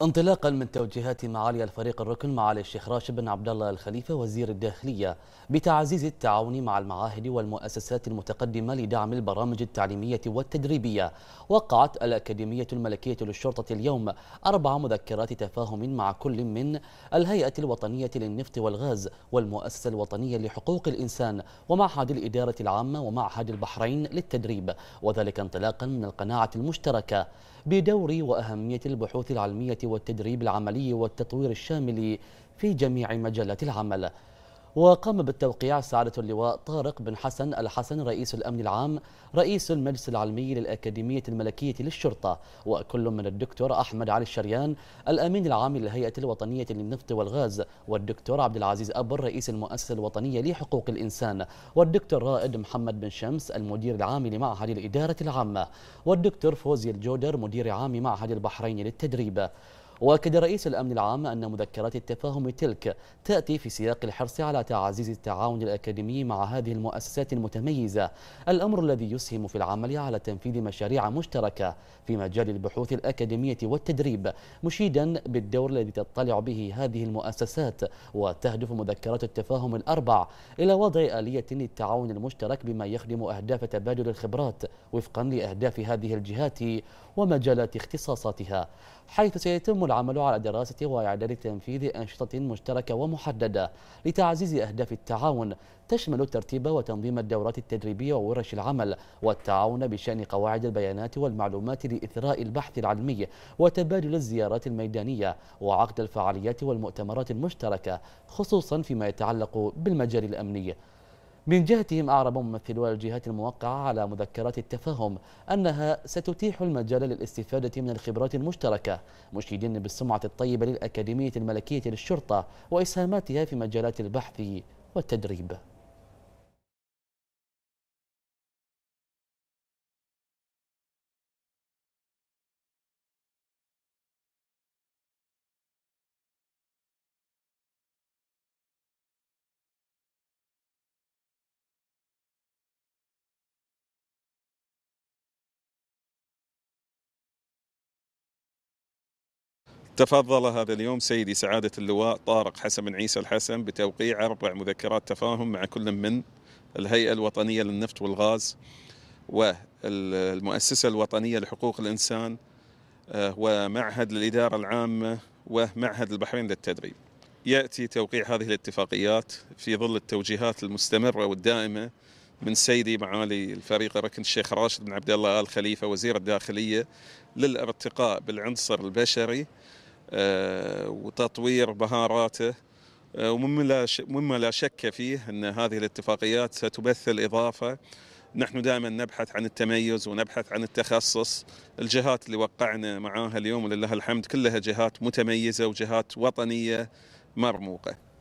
انطلاقا من توجيهات معالي الفريق الركن معالي الشيخ راشد بن عبد الله الخليفه وزير الداخليه بتعزيز التعاون مع المعاهد والمؤسسات المتقدمه لدعم البرامج التعليميه والتدريبيه وقعت الاكاديميه الملكيه للشرطه اليوم اربع مذكرات تفاهم مع كل من الهيئه الوطنيه للنفط والغاز والمؤسسه الوطنيه لحقوق الانسان ومعهد الاداره العامه ومعهد البحرين للتدريب وذلك انطلاقا من القناعه المشتركه بدور واهميه البحوث العلميه والتدريب العملي والتطوير الشامل في جميع مجالات العمل وقام بالتوقيع سعادة اللواء طارق بن حسن الحسن رئيس الأمن العام رئيس المجلس العلمي للأكاديمية الملكية للشرطة وكل من الدكتور أحمد علي الشريان الأمين العام للهيئة الوطنية للنفط والغاز والدكتور عبد العزيز أبر رئيس المؤسسة الوطنية لحقوق الإنسان والدكتور رائد محمد بن شمس المدير العام لمعهد الإدارة العامة والدكتور فوزي الجودر مدير عام معهد البحرين للتدريب واكد رئيس الامن العام ان مذكرات التفاهم تلك تاتي في سياق الحرص على تعزيز التعاون الاكاديمي مع هذه المؤسسات المتميزه الامر الذي يسهم في العمل على تنفيذ مشاريع مشتركه في مجال البحوث الاكاديميه والتدريب مشيدا بالدور الذي تطلع به هذه المؤسسات وتهدف مذكرات التفاهم الاربع الى وضع اليه للتعاون المشترك بما يخدم اهداف تبادل الخبرات وفقا لاهداف هذه الجهات ومجالات اختصاصاتها حيث سيتم العمل على دراسة وإعداد تنفيذ أنشطة مشتركة ومحددة لتعزيز أهداف التعاون تشمل الترتيب وتنظيم الدورات التدريبية وورش العمل والتعاون بشأن قواعد البيانات والمعلومات لإثراء البحث العلمي وتبادل الزيارات الميدانية وعقد الفعاليات والمؤتمرات المشتركة خصوصا فيما يتعلق بالمجال الأمني من جهتهم أعرب ممثلو الجهات الموقعة على مذكرات التفاهم أنها ستتيح المجال للاستفادة من الخبرات المشتركة مشيدين بالسمعة الطيبة للأكاديمية الملكية للشرطة وإسهاماتها في مجالات البحث والتدريب تفضل هذا اليوم سيدي سعادة اللواء طارق حسن بن عيسى الحسن بتوقيع أربع مذكرات تفاهم مع كل من الهيئة الوطنية للنفط والغاز والمؤسسة الوطنية لحقوق الإنسان آه، ومعهد الإدارة العامة ومعهد البحرين للتدريب يأتي توقيع هذه الاتفاقيات في ظل التوجيهات المستمرة والدائمة من سيدي معالي الفريق ركن الشيخ راشد بن عبد الله آل خليفة وزير الداخلية للارتقاء بالعنصر البشري آه، وتطوير مهاراته آه، ومما لا لا شك فيه ان هذه الاتفاقيات ستمثل اضافه نحن دائما نبحث عن التميز ونبحث عن التخصص الجهات اللي وقعنا معاها اليوم ولله الحمد كلها جهات متميزه وجهات وطنيه مرموقه